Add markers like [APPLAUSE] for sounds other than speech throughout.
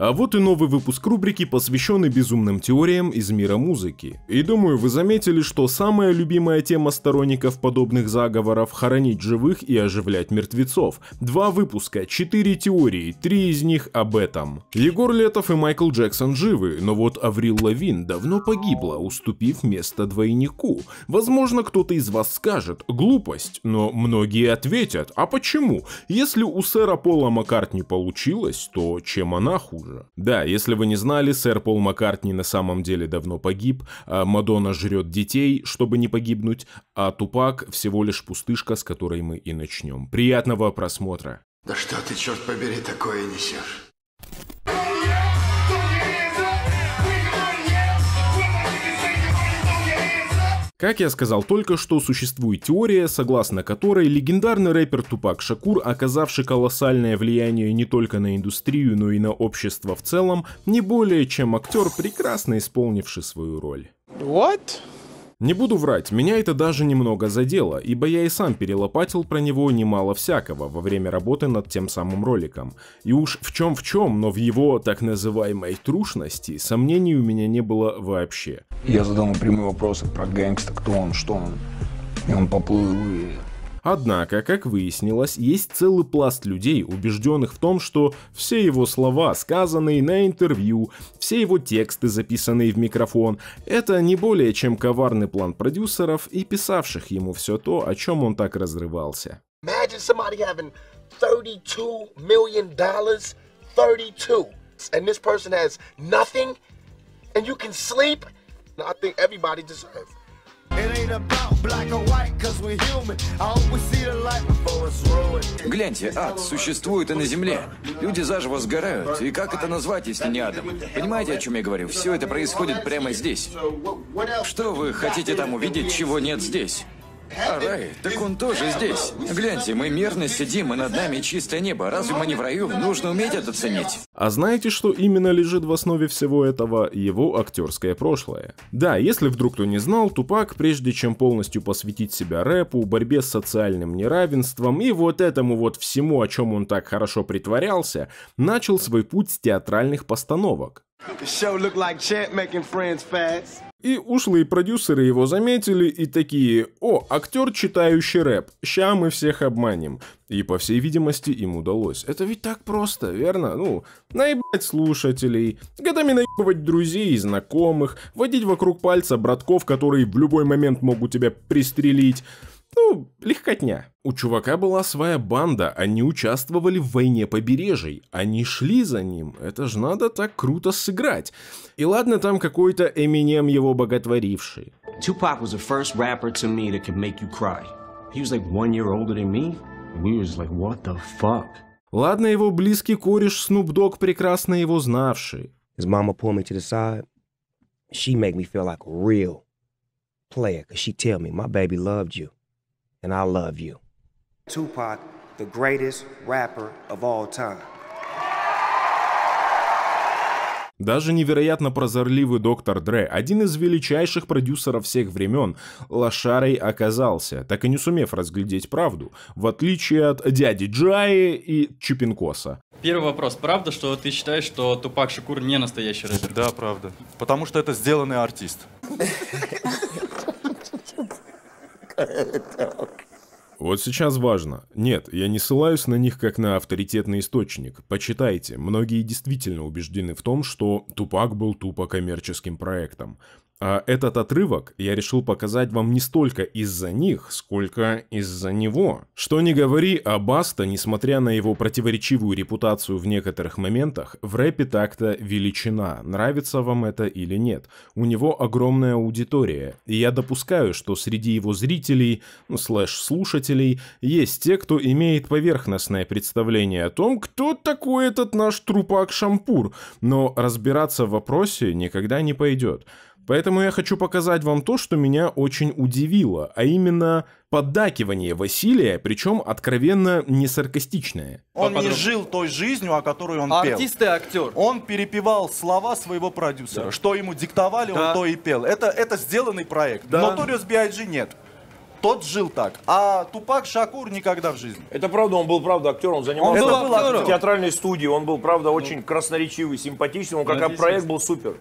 А вот и новый выпуск рубрики, посвященный безумным теориям из мира музыки. И думаю, вы заметили, что самая любимая тема сторонников подобных заговоров – хоронить живых и оживлять мертвецов. Два выпуска, четыре теории, три из них об этом. Егор Летов и Майкл Джексон живы, но вот Аврил Лавин давно погибла, уступив место двойнику. Возможно, кто-то из вас скажет – глупость, но многие ответят – а почему? Если у сэра Пола Маккартни получилось, то чем она хуже? позже. Да, если вы не знали, сэр Пол Маккартни на самом деле давно погиб, а Мадонна жрет детей, чтобы не погибнуть, а Тупак всего лишь пустышка, с которой мы и начнем. Приятного просмотра! Да что ты, черт побери, такое несешь? Как я сказал только что, существует теория, согласно которой легендарный рэпер Тупак Шакур, оказавший колоссальное влияние не только на индустрию, но и на общество в целом, не более чем актер, прекрасно исполнивший свою роль. What? Не буду врать, меня это даже немного задело, ибо я и сам перелопатил про него немало всякого во время работы над тем самым роликом. И уж в чем в чем, но в его так называемой трушности сомнений у меня не было вообще. Я задал ему прямые вопросы про гэнгста, кто он, что он. И он поплыл и Однако, как выяснилось, есть целый пласт людей, убежденных в том, что все его слова, сказанные на интервью, все его тексты, записанные в микрофон, это не более чем коварный план продюсеров и писавших ему все то, о чем он так разрывался. 32 and this person has nothing, and you can sleep. I think everybody deserves. Гляньте, ад существует и на Земле. Люди заживо сгорают. И как это назвать, если не адом? Понимаете, о чем я говорю? Все это происходит прямо здесь. Что вы хотите там увидеть, чего нет здесь? А рай, так он тоже здесь. Гляньте, мы мирно сидим, и над нами чистое небо. Разве мы не в раю? Нужно уметь это ценить. А знаете, что именно лежит в основе всего этого? Его актерское прошлое. Да, если вдруг кто не знал, Тупак, прежде чем полностью посвятить себя рэпу, борьбе с социальным неравенством и вот этому вот всему, о чем он так хорошо притворялся, начал свой путь с театральных постановок. The show looked like Chant making friends fast. И ушлые продюсеры его заметили и такие «О, актер, читающий рэп, ща мы всех обманем». И, по всей видимости, им удалось. Это ведь так просто, верно? Ну, наебать слушателей, годами наебывать друзей и знакомых, водить вокруг пальца братков, которые в любой момент могут тебя пристрелить. Ну, легкотня. У чувака была своя банда, они участвовали в войне побережий, они шли за ним, это ж надо так круто сыграть. И ладно там какой-то Эминем его боготворивший. Tupac was the first rapper to me that could make you cry. He was like one year older than me. We was like, what the fuck? Ладно, его близкий кореш Snoop Dogg, прекрасно его знавший. His mama pulled me to the side. She made me feel like a real player, cause she tell me, my baby loved you and I love you. Tupac, the greatest rapper of all time. Даже невероятно прозорливый доктор Дре, один из величайших продюсеров всех времен, лошарой оказался, так и не сумев разглядеть правду, в отличие от дяди Джаи и Чупинкоса. Первый вопрос. Правда, что ты считаешь, что Тупак Шакур не настоящий рэпер? Да, правда. Потому что это сделанный артист. [LAUGHS] [LAUGHS] então. Вот сейчас важно. Нет, я не ссылаюсь на них как на авторитетный источник. Почитайте, многие действительно убеждены в том, что Тупак был тупо коммерческим проектом. А этот отрывок я решил показать вам не столько из-за них, сколько из-за него. Что не говори, а Баста, несмотря на его противоречивую репутацию в некоторых моментах, в рэпе так-то величина, нравится вам это или нет. У него огромная аудитория, и я допускаю, что среди его зрителей, ну, слэш-слушателей, слушателей есть те, кто имеет поверхностное представление о том, кто такой этот наш трупак-шампур, но разбираться в вопросе никогда не пойдет. Поэтому я хочу показать вам то, что меня очень удивило, а именно поддакивание Василия, причем откровенно не саркастичное. Он не жил той жизнью, о которой он Артист пел. Артист и актер. Он перепевал слова своего продюсера. Да. Что ему диктовали, да. он то и пел. Это, это сделанный проект. Да. Но Ториус Биайджи нет тот жил так. А Тупак Шакур никогда в жизни. Это правда, он был, правда, актером, он занимался он был актером. в театральной студии, он был, правда, очень ну, красноречивый, симпатичный, он как проект был супер.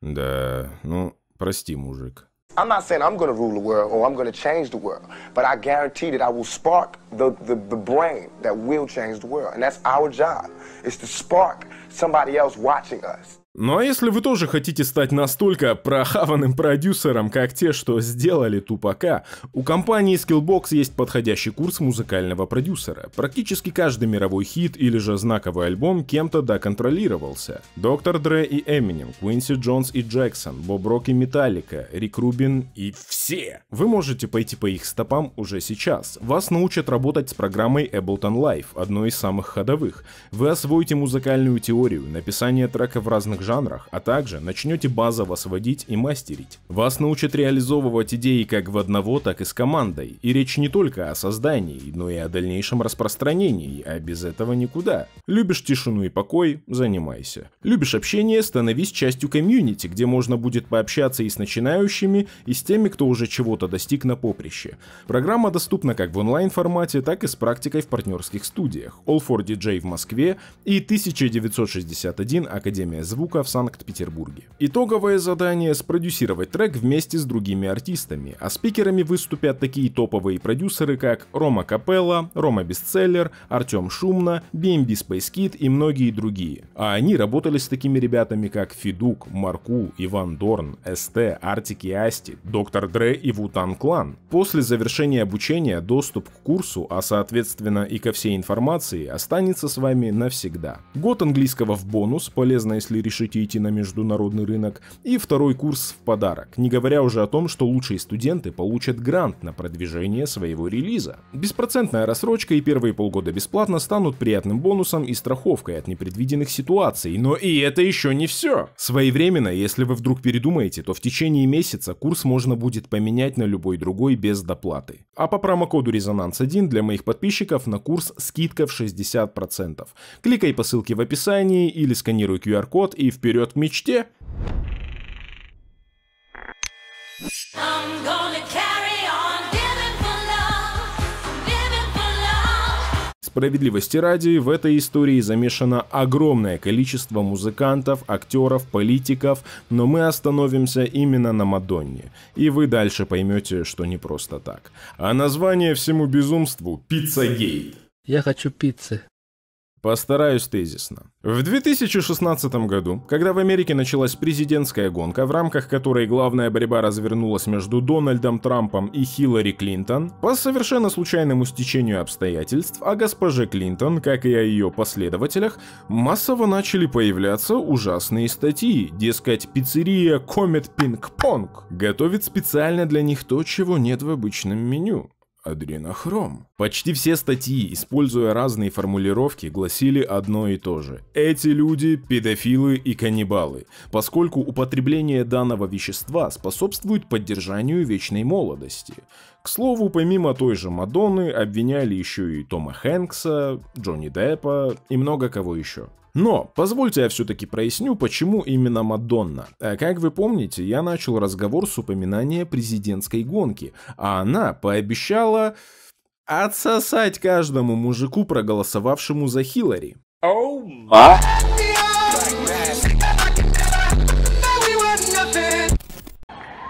Да, ну, прости, мужик. I'm not saying I'm going rule the world or I'm going change the world, but I guarantee that I will spark the, the, the brain that will change the world. And that's our job, is to spark somebody else watching us. Ну а если вы тоже хотите стать настолько прохаванным продюсером, как те, что сделали тупака, у компании Skillbox есть подходящий курс музыкального продюсера. Практически каждый мировой хит или же знаковый альбом кем-то доконтролировался. Доктор Дре и Эминем, Куинси Джонс и Джексон, Боб Рок и Металлика, Рик Рубин и все. Вы можете пойти по их стопам уже сейчас. Вас научат работать с программой Ableton Live, одной из самых ходовых. Вы освоите музыкальную теорию, написание трека в разных разных жанрах, а также начнете базово сводить и мастерить. Вас научат реализовывать идеи как в одного, так и с командой, и речь не только о создании, но и о дальнейшем распространении, а без этого никуда. Любишь тишину и покой – занимайся. Любишь общение – становись частью комьюнити, где можно будет пообщаться и с начинающими, и с теми, кто уже чего-то достиг на поприще. Программа доступна как в онлайн формате, так и с практикой в партнерских студиях All4DJ в Москве и 1961 Академия звука звука в Санкт-Петербурге. Итоговое задание – спродюсировать трек вместе с другими артистами, а спикерами выступят такие топовые продюсеры, как Рома Капелла, Рома Бестселлер, Артем Шумно, BMB Space Kid и многие другие. А они работали с такими ребятами, как Федук, Марку, Иван Дорн, СТ, Артики и Асти, Доктор Дре и Вутан Клан. После завершения обучения доступ к курсу, а соответственно и ко всей информации, останется с вами навсегда. Год английского в бонус, полезно если решите решите идти на международный рынок, и второй курс в подарок, не говоря уже о том, что лучшие студенты получат грант на продвижение своего релиза. Беспроцентная рассрочка и первые полгода бесплатно станут приятным бонусом и страховкой от непредвиденных ситуаций, но и это еще не все. Своевременно, если вы вдруг передумаете, то в течение месяца курс можно будет поменять на любой другой без доплаты. А по промокоду «Резонанс1» для моих подписчиков на курс скидка в 60%. Кликай по ссылке в описании или сканируй QR-код и вперед к мечте. Справедливости ради, в этой истории замешано огромное количество музыкантов, актеров, политиков, но мы остановимся именно на Мадонне. И вы дальше поймете, что не просто так. А название всему безумству – Пицца Я хочу пиццы. Постараюсь тезисно. В 2016 году, когда в Америке началась президентская гонка, в рамках которой главная борьба развернулась между Дональдом Трампом и Хиллари Клинтон, по совершенно случайному стечению обстоятельств о а госпоже Клинтон, как и о ее последователях, массово начали появляться ужасные статьи, дескать, пиццерия Комет Пинг-Понг готовит специально для них то, чего нет в обычном меню. Адренохром. Почти все статьи, используя разные формулировки, гласили одно и то же. Эти люди – педофилы и каннибалы, поскольку употребление данного вещества способствует поддержанию вечной молодости. К слову, помимо той же Мадонны, обвиняли еще и Тома Хэнкса, Джонни Деппа и много кого еще. Но позвольте я все-таки проясню, почему именно Мадонна. Э, как вы помните, я начал разговор с упоминания президентской гонки, а она пообещала отсосать каждому мужику, проголосовавшему за Хиллари. Oh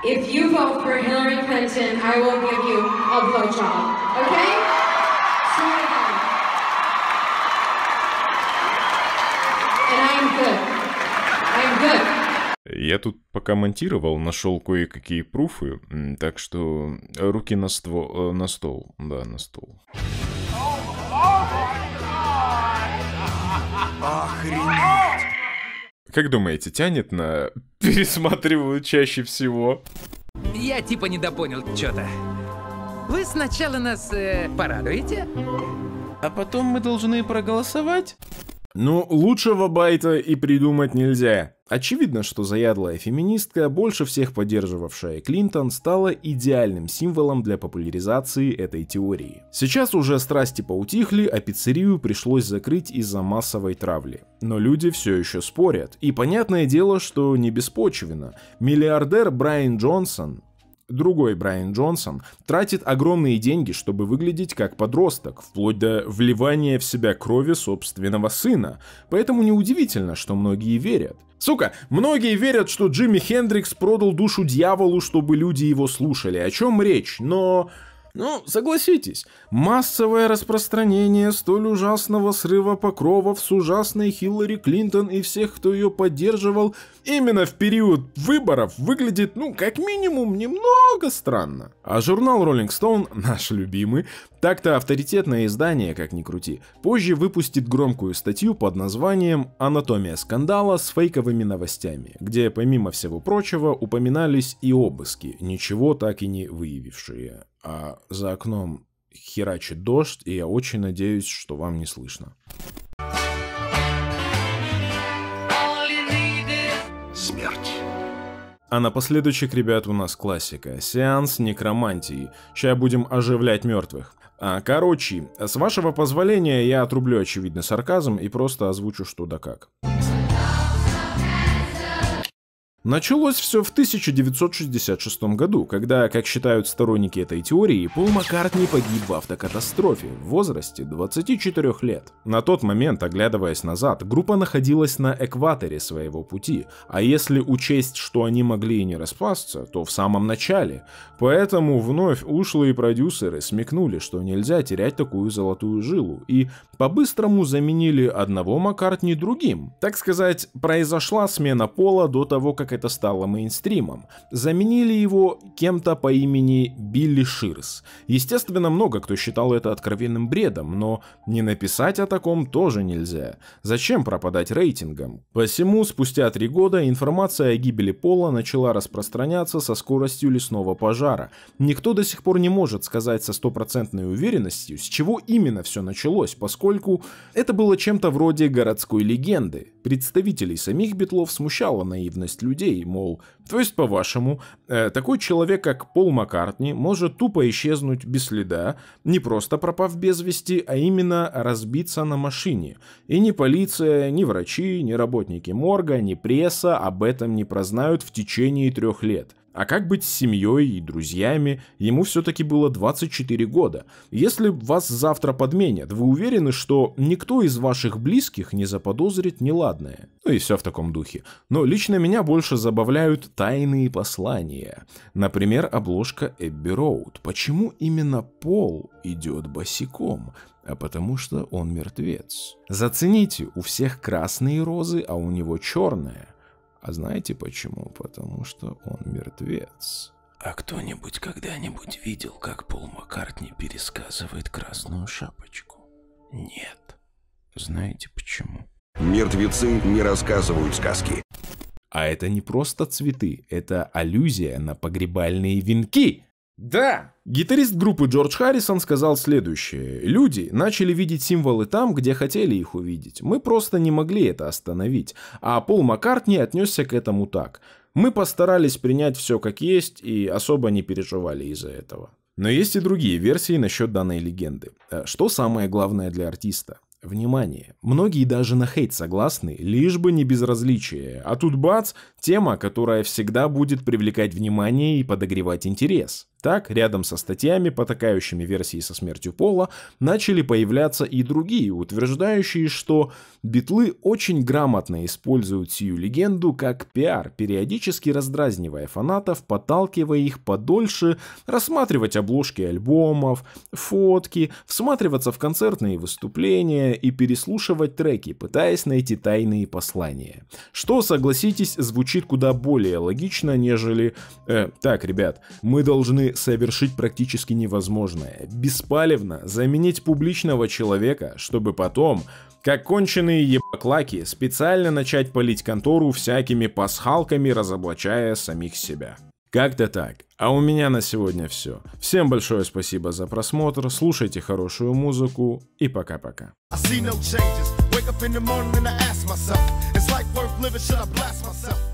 If you vote for Hillary Clinton, I will give you a blowjob, okay? Я тут пока монтировал, нашел кое-какие пруфы, так что э, руки на, ство... Э, на стол. Да, на стол. Охренеть! Как думаете, тянет на [LAUGHS] пересматриваю чаще всего? Я типа недопонял что-то. Вы сначала нас э, порадуете, а потом мы должны проголосовать? Ну, лучшего байта и придумать нельзя. Очевидно, что заядлая феминистка, больше всех поддерживавшая Клинтон, стала идеальным символом для популяризации этой теории. Сейчас уже страсти поутихли, а пиццерию пришлось закрыть из-за массовой травли. Но люди все еще спорят. И понятное дело, что не беспочвенно. Миллиардер Брайан Джонсон другой Брайан Джонсон, тратит огромные деньги, чтобы выглядеть как подросток, вплоть до вливания в себя крови собственного сына. Поэтому неудивительно, что многие верят. Сука, многие верят, что Джимми Хендрикс продал душу дьяволу, чтобы люди его слушали. О чем речь? Но... Ну, согласитесь, массовое распространение столь ужасного срыва покровов с ужасной Хиллари Клинтон и всех, кто ее поддерживал, именно в период выборов выглядит, ну, как минимум, немного странно. А журнал Rolling [LAUGHS] Stone, наш любимый, так-то авторитетное издание, как ни крути, позже выпустит громкую статью под названием «Анатомия скандала с фейковыми новостями», где, помимо всего прочего, упоминались и обыски, ничего так и не выявившие а за окном херачит дождь, и я очень надеюсь, что вам не слышно. Смерть. А последующих ребят, у нас классика. Сеанс некромантии. Сейчас будем оживлять мертвых. А, короче, с вашего позволения я отрублю очевидный сарказм и просто озвучу что да как. Началось все в 1966 году, когда, как считают сторонники этой теории, Пол Маккартни погиб в автокатастрофе в возрасте 24 лет. На тот момент, оглядываясь назад, группа находилась на экваторе своего пути, а если учесть, что они могли и не распасться, то в самом начале. Поэтому вновь ушлые продюсеры смекнули, что нельзя терять такую золотую жилу, и по-быстрому заменили одного Маккартни другим. Так сказать, произошла смена пола до того, как это стало мейнстримом. Заменили его кем-то по имени Билли Ширс. Естественно, много кто считал это откровенным бредом, но не написать о таком тоже нельзя. Зачем пропадать рейтингом? Посему, спустя три года информация о гибели Пола начала распространяться со скоростью лесного пожара. Никто до сих пор не может сказать со стопроцентной уверенностью, с чего именно все началось, поскольку это было чем-то вроде городской легенды. Представителей самих Битлов смущала наивность людей, идеи, мол, то есть, по-вашему, э, такой человек, как Пол Маккартни, может тупо исчезнуть без следа, не просто пропав без вести, а именно разбиться на машине. И ни полиция, ни врачи, ни работники морга, ни пресса об этом не прознают в течение трех лет – а как быть с семьей и друзьями? Ему все-таки было 24 года. Если вас завтра подменят, вы уверены, что никто из ваших близких не заподозрит неладное? Ну и все в таком духе. Но лично меня больше забавляют тайные послания. Например, обложка Эбби Роуд. Почему именно Пол идет босиком? а потому что он мертвец. Зацените, у всех красные розы, а у него черная. А знаете почему? Потому что он мертвец. А кто-нибудь когда-нибудь видел, как Пол Маккартни пересказывает «Красную шапочку»? Нет. Знаете почему? Мертвецы не рассказывают сказки. А это не просто цветы, это аллюзия на погребальные венки. Да! Гитарист группы Джордж Харрисон сказал следующее. Люди начали видеть символы там, где хотели их увидеть. Мы просто не могли это остановить. А Пол Маккартни отнесся к этому так. Мы постарались принять все как есть и особо не переживали из-за этого. Но есть и другие версии насчет данной легенды. Э, что самое главное для артиста? Внимание! Многие даже на хейт согласны, лишь бы не безразличие. А тут бац, тема, которая всегда будет привлекать внимание и подогревать интерес. Так, рядом со статьями, потакающими версии со смертью Пола, начали появляться и другие, утверждающие, что битлы очень грамотно используют сию легенду как пиар, периодически раздразнивая фанатов, подталкивая их подольше рассматривать обложки альбомов, фотки, всматриваться в концертные выступления и переслушивать треки, пытаясь найти тайные послания. Что, согласитесь, звучит куда более логично, нежели «Э, так, ребят, мы должны совершить практически невозможное – беспалевно заменить публичного человека, чтобы потом, как конченые ебаклаки, специально начать полить контору всякими пасхалками, разоблачая самих себя. Как-то так. А у меня на сегодня все. Всем большое спасибо за просмотр, слушайте хорошую музыку и пока-пока. Wake up in the morning and I ask myself, is life worth living? Should I blast myself?